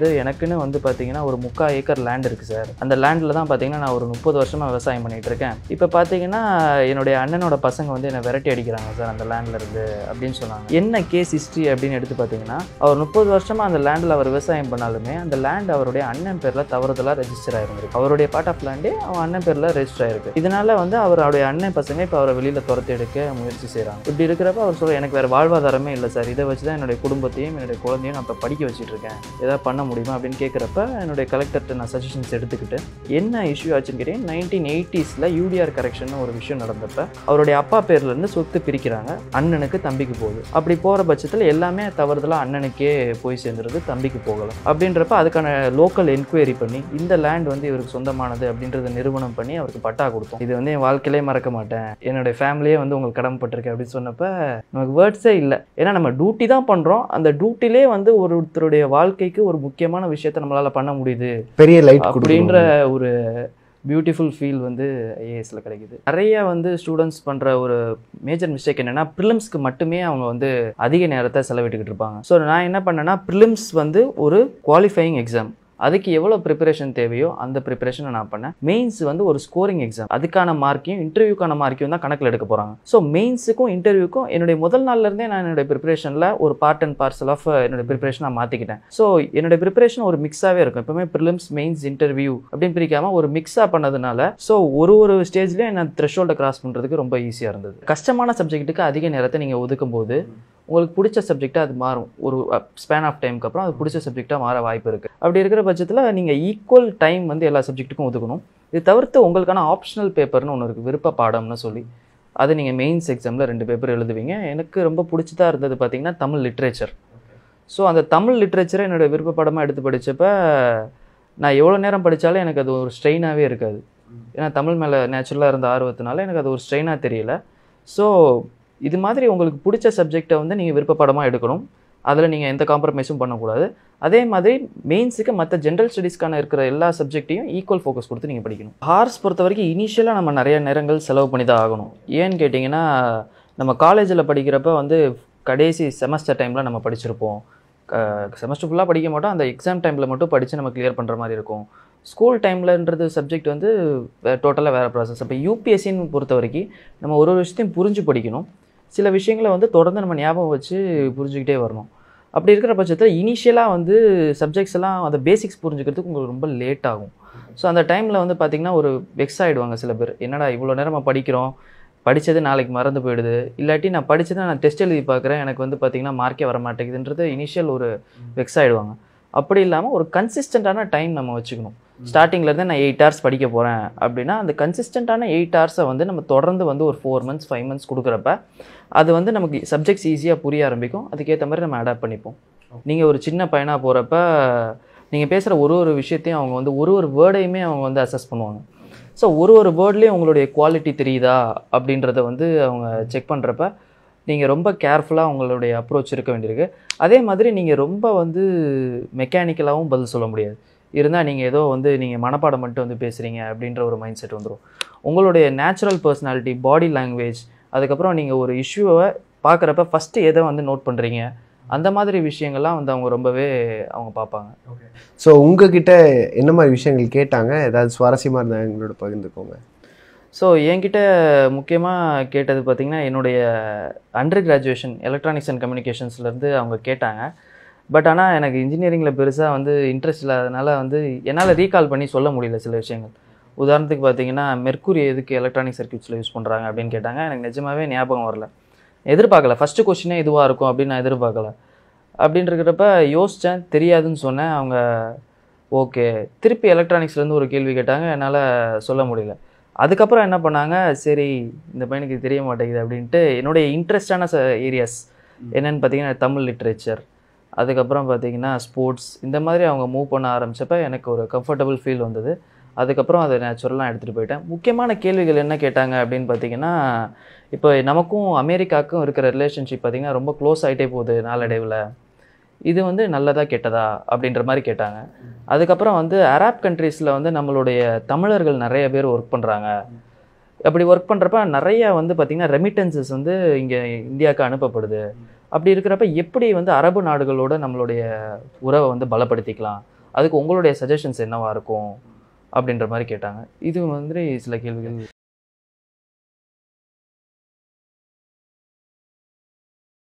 இது எனக்குன்னு வந்து பார்த்தீங்கன்னா ஒரு முக்கால் ஏக்கர் லேண்ட் இருக்குது சார் அந்த லேண்டில் தான் பார்த்தீங்கன்னா நான் ஒரு முப்பது வருஷமாக விவசாயம் பண்ணிகிட்டு இருக்கேன் இப்போ பார்த்தீங்கன்னா என்னுடைய அண்ணனோட பசங்க வந்து என்னை விரட்டி அடிக்கிறாங்க சார் அந்த லேண்டில் இருந்து அப்படின்னு சொன்னாங்க என்ன கேஸ் ஹிஸ்ட்ரி அப்படின்னு எடுத்து பார்த்தீங்கன்னா அவர் முப்பது வருஷமாக அந்த லேண்டில் அவர் விவசாயம் பண்ணாலுமே அந்த லேண்ட் அவருடைய அண்ணன் பேரில் தவறுதலாக ரெஜிஸ்டர் ஆகிருந்திருக்கு அவருடைய பார்ட் ஆஃப் லேண்டே அவன் அண்ணன் பேரில் ரெஜிஸ்டர் ஆயிருக்கு இதனால வந்து அவருடைய அண்ணன் பசங்க இப்போ அவரை வெளியில் துரத்தி எடுக்க முயற்சி செய்கிறாங்க இப்படி இருக்கிறப்ப அவர் சொல்ல எனக்கு வேறு வாழ்வாதாரமே இல்லை சார் இதை வச்சு தான் என்னுடைய குடும்பத்தையும் என்னுடைய குழந்தையும் நான் இப்போ படிக்க வச்சுட்டு இருக்கேன் ஏதாவது பண்ண முடியுமா அப்படின்னு கேட்குறப்ப என்னுடைய கலெக்டர்கிட்ட நான் சஜஷன்ஸ் எடுத்துக்கிட்டு என்ன இஷ்யூ ஆச்சுன்னு கேட்டீங்கன்னா நைன்டீன் எயிட்டிஸில் யூடிஆர் கரெக்ஷன் ஒரு விஷயம் நடந்தப்ப அவருடைய அப்பா பேர்லேருந்து சொத்து பிரிக்கிறாங்க அண்ணனுக்கு தம்பிக்கு போகுது அப்படி போகிற பட்சத்தில் எல்லாமே தவறுதலாக அண்ணனுக்கே போய் சேர்ந்துருது தம்பிக்கு போகலாம் அப்படின்றப்ப அதுக்கான லோக்கல் என்கொயரி பண்ணி இந்த லேண்ட் வந்து இவருக்கு சொந்தமானது அப்படின்றத நிறுவனம் பண்ணி அவருக்கு பட்டா கொடுத்தோம் இது வந்து என் வாழ்க்கையிலே மறக்க மாட்டேன் என்னுடைய ஃபேமிலியே வந்து உங்களுக்கு கடமைப்பட்டிருக்கு அப்படின்னு சொன்னப்ப நமக்கு வேர்ட்ஸே இல்லை ஏன்னா நம்ம டியூட்டி தான் பண்ணுறோம் அந்த டியூட்டிலே வந்து ஒருத்தருடைய வாழ்க்கைக்கு ஒரு முக்கியமான விஷயத்த நம்மளால் பண்ண முடியுது பெரிய லைட் அப்படின்ற ஒரு பியூட்டிஃபுல் ஃபீல் வந்து ஐஏஎஸ்ல கிடைக்குது நிறைய வந்து ஸ்டூடெண்ட்ஸ் பண்ற ஒரு மேஜர் மிஸ்டேக் என்னன்னா ப்ரிலிம்ஸ்க்கு மட்டுமே அவங்க வந்து அதிக நேரத்தை செலவிட்டுக்கிட்டு இருப்பாங்க ஸோ நான் என்ன பண்ணேன்னா ப்ரிலிம்ஸ் வந்து ஒரு குவாலிஃபையிங் எக்ஸாம் அதுக்கு எவ்வளோ ப்ரிப்பரேஷன் தேவையோ அந்த ப்ரிப்பரேஷனை நான் பண்ணேன் மெயின்ஸ் வந்து ஒரு ஸ்கோரிங் எக்ஸாம் அதுக்கான மார்க்கையும் இன்டர்வியூக்கான மார்க்கையும் தான் கணக்கில் எடுக்க போகிறாங்க ஸோ மெயின்ஸுக்கும் இன்டர்வியூக்கும் என்னுடைய முதல் நாள்லேருந்தே நான் என்னுடைய ப்ரிப்பரேஷனில் ஒரு பார்ட் அண்ட் பார்சல் ஆஃப் என்னுடைய ப்ரிப்பரேஷனாக மாற்றிக்கிட்டேன் ஸோ என்னுடைய ப்ரிப்பரேஷன் ஒரு மிக்ஸாகவே இருக்கும் எப்பவுமே ப்ரிலிம்ஸ் மெயின்ஸ் இன்டர்வியூ அப்படின்னு பிரிக்காமல் ஒரு மிக்ஸாக பண்ணதுனால ஸோ ஒரு ஒரு ஸ்டேஜ்லேயும் என்ன த்ரெஷோல்டை கிராஸ் பண்ணுறதுக்கு ரொம்ப ஈஸியாக இருந்தது கஷ்டமான சப்ஜெக்ட்டுக்கு அதிக நேரத்தை நீங்கள் ஒதுக்கும் போது உங்களுக்கு பிடிச்ச சப்ஜெக்டாக அது மாறும் ஒரு ஸ்பேன் ஆஃப் டைமுக்கு அப்புறம் அது பிடிச்ச சப்ஜெக்டாக மாற வாய்ப்பு இருக்குது அப்படி இருக்கிற பட்சத்தில் நீங்கள் ஈக்குவல் டைம் வந்து எல்லா சப்ஜெக்ட்டுக்கும் ஒதுக்கணும் இது தவிர்த்து உங்களுக்கான ஆப்ஷனல் பேப்பர்னு ஒன்று இருக்குது விருப்ப பாடம்னு சொல்லி அது நீங்கள் மெயின்ஸ் எக்ஸாமில் ரெண்டு பேப்பர் எழுதுவீங்க எனக்கு ரொம்ப பிடிச்சதாக இருந்தது பார்த்திங்கன்னா தமிழ் லிட்ரேச்சர் ஸோ அந்த தமிழ் லிட்ரேச்சரை என்னோடய விருப்ப பாடமாக எடுத்து படித்தப்போ நான் எவ்வளோ நேரம் படித்தாலும் எனக்கு அது ஒரு ஸ்ட்ரெயினாகவே இருக்காது ஏன்னா தமிழ் மேலே நேச்சுரலாக இருந்த ஆர்வத்தினால எனக்கு அது ஒரு ஸ்ட்ரெயினாக தெரியல ஸோ இது மாதிரி உங்களுக்கு பிடிச்ச சப்ஜெக்டை வந்து நீங்கள் விருப்பப்படமாக எடுக்கணும் அதில் நீங்கள் எந்த காம்ப்ரமைஸும் பண்ணக்கூடாது அதே மாதிரி மெயின்ஸுக்கு மற்ற ஜென்ரல் ஸ்டடீஸ்க்கான இருக்கிற எல்லா சப்ஜெக்ட்டையும் ஈக்குவல் ஃபோக்கஸ் கொடுத்து நீங்கள் படிக்கணும் ஹார்ஸ் பொறுத்த வரைக்கும் இனிஷியலாக நம்ம நிறைய நேரங்கள் செலவு பண்ணி தான் ஆகணும் ஏன்னு கேட்டிங்கன்னா நம்ம காலேஜில் படிக்கிறப்ப வந்து கடைசி செமஸ்டர் டைமில் நம்ம படிச்சிருப்போம் செமஸ்டர் ஃபுல்லாக படிக்க மாட்டோம் அந்த எக்ஸாம் டைமில் மட்டும் படித்து நம்ம கிளியர் பண்ணுற மாதிரி இருக்கும் ஸ்கூல் டைம்லன்றது சப்ஜெக்ட் வந்து டோட்டலாக வேறு ப்ராசஸ் அப்போ யூபிஎஸ்சின்னு பொறுத்த வரைக்கும் நம்ம ஒரு ஒரு விஷயத்தையும் புரிஞ்சு படிக்கணும் சில விஷயங்களை வந்து தொடர்ந்து நம்ம ஞாபகம் வச்சு புரிஞ்சுக்கிட்டே வரணும் அப்படி இருக்கிற பட்சத்தில் இனிஷியலாக வந்து சப்ஜெக்ட்ஸ் எல்லாம் அந்த பேசிக்ஸ் புரிஞ்சுக்கிறதுக்கு உங்களுக்கு ரொம்ப லேட் ஆகும் ஸோ அந்த டைமில் வந்து பார்த்திங்கன்னா ஒரு வெக்ஸ் ஆகிடுவாங்க சில பேர் என்னடா இவ்வளோ நேரமாக படிக்கிறோம் படித்தது நாளைக்கு மறந்து போயிடுது இல்லாட்டி நான் படித்ததை நான் டெஸ்ட் எழுதி பார்க்குறேன் எனக்கு வந்து பார்த்திங்கன்னா மார்க்கே வர மாட்டேங்குதுன்றது இனிஷியல் ஒரு வெக்ஸ் ஆகிடுவாங்க அப்படி இல்லாமல் ஒரு கன்சிஸ்டண்ட்டான டைம் நம்ம வச்சுக்கணும் ஸ்டார்டிங்லேருந்து நான் எயிட் ஹவர்ஸ் படிக்க போகிறேன் அப்படின்னா அந்த கன்சிஸ்டண்ட்டான எயிட் ஹவர்ஸை வந்து நம்ம தொடர்ந்து வந்து ஒரு ஃபோர் மந்த்ஸ் ஃபைவ் மந்த்ஸ் கொடுக்குறப்ப அது வந்து நமக்கு சப்ஜெக்ட்ஸ் ஈஸியாக புரிய ஆரம்பிக்கும் அதுக்கேற்ற மாதிரி நம்ம அடாப்ட் பண்ணிப்போம் நீங்கள் ஒரு சின்ன பையனாக போகிறப்ப நீங்கள் பேசுகிற ஒரு ஒரு விஷயத்தையும் அவங்க வந்து ஒரு ஒரு வேர்டையுமே அவங்க வந்து அசஸ் பண்ணுவாங்க ஸோ ஒரு ஒரு வேர்ட்லேயும் உங்களுடைய குவாலிட்டி தெரியுதா அப்படின்றத வந்து அவங்க செக் பண்ணுறப்ப நீங்கள் ரொம்ப கேர்ஃபுல்லாக உங்களுடைய அப்ரோச் இருக்க வேண்டியிருக்கு அதே மாதிரி நீங்கள் ரொம்ப வந்து மெக்கானிக்கலாகவும் பதில் சொல்ல முடியாது இருந்தால் நீங்கள் ஏதோ வந்து நீங்கள் மனப்பாடம் மட்டும் வந்து பேசுகிறீங்க அப்படின்ற ஒரு மைண்ட் செட் வந்துடும் உங்களுடைய நேச்சுரல் பர்சனாலிட்டி பாடி லாங்குவேஜ் அதுக்கப்புறம் நீங்கள் ஒரு இஷ்யூவை பார்க்குறப்ப ஃபஸ்ட்டு எதை வந்து நோட் பண்ணுறீங்க அந்த மாதிரி விஷயங்கள்லாம் வந்து அவங்க ரொம்பவே அவங்க பார்ப்பாங்க ஸோ உங்ககிட்ட என்ன மாதிரி விஷயங்கள் கேட்டாங்க ஏதாவது சுவாரஸ்யமாக இருந்தால் எங்களோட பகிர்ந்துக்கோங்க ஸோ என்கிட்ட முக்கியமாக கேட்டது பார்த்திங்கன்னா என்னுடைய அண்டர் கிராஜுவேஷன் எலக்ட்ரானிக்ஸ் அண்ட் கம்யூனிகேஷன்ஸ்லேருந்து அவங்க கேட்டாங்க பட் ஆனால் எனக்கு இன்ஜினியரிங்கில் பெருசாக வந்து இன்ட்ரெஸ்ட் இல்லாதனால வந்து என்னால் ரீகால் பண்ணி சொல்ல முடியல சில விஷயங்கள் உதாரணத்துக்கு பார்த்தீங்கன்னா மெர்க்குரி எதுக்கு எலக்ட்ரானிக் சர்க்கியூட்ஸில் யூஸ் பண்ணுறாங்க அப்படின்னு கேட்டாங்க எனக்கு நிஜமாவே ஞாபகம் வரல எதிர்பார்க்கல ஃபஸ்ட்டு கொஷினே இதுவாக இருக்கும் அப்படின்னு நான் எதிர்பார்க்கல அப்படின்றக்கிறப்ப யோசித்தேன் தெரியாதுன்னு சொன்னேன் அவங்க ஓகே திருப்பி எலக்ட்ரானிக்ஸ்லேருந்து ஒரு கேள்வி கேட்டாங்க என்னால் சொல்ல முடியல அதுக்கப்புறம் என்ன பண்ணாங்க சரி இந்த பையனுக்கு தெரிய மாட்டேங்குது அப்படின்ட்டு என்னுடைய இன்ட்ரெஸ்டான ஏரியாஸ் என்னென்னு பார்த்தீங்கன்னா தமிழ் லிட்ரேச்சர் அதுக்கப்புறம் பார்த்திங்கன்னா ஸ்போர்ட்ஸ் இந்த மாதிரி அவங்க மூவ் பண்ண ஆரம்பித்தப்ப எனக்கு ஒரு கம்ஃபர்டபுள் ஃபீல் வந்தது அதுக்கப்புறம் அதை நேச்சுரலாக எடுத்துகிட்டு போயிட்டேன் முக்கியமான கேள்விகள் என்ன கேட்டாங்க அப்படின்னு பார்த்தீங்கன்னா இப்போ நமக்கும் அமெரிக்காவுக்கும் இருக்கிற ரிலேஷன்ஷிப் பார்த்திங்கன்னா ரொம்ப க்ளோஸ் ஆகிட்டே போகுது நாளடைவில் இது வந்து நல்லதா கெட்டதா அப்படின்ற மாதிரி கேட்டாங்க அதுக்கப்புறம் வந்து அராப் கண்ட்ரீஸில் வந்து நம்மளுடைய தமிழர்கள் நிறைய பேர் ஒர்க் பண்ணுறாங்க அப்படி ஒர்க் பண்ணுறப்ப நிறையா வந்து பார்த்திங்கன்னா ரெமிட்டன்சஸ் வந்து இங்கே இந்தியாவுக்கு அனுப்பப்படுது அப்படி இருக்கிறப்ப எப்படி வந்து அரபு நாடுகளோட நம்மளுடைய உறவை வந்து பலப்படுத்திக்கலாம் அதுக்கு உங்களுடைய சஜஷன்ஸ் என்னவாக இருக்கும் அப்படின்ற மாதிரி கேட்டாங்க இது மாதிரி சில கேள்விகள்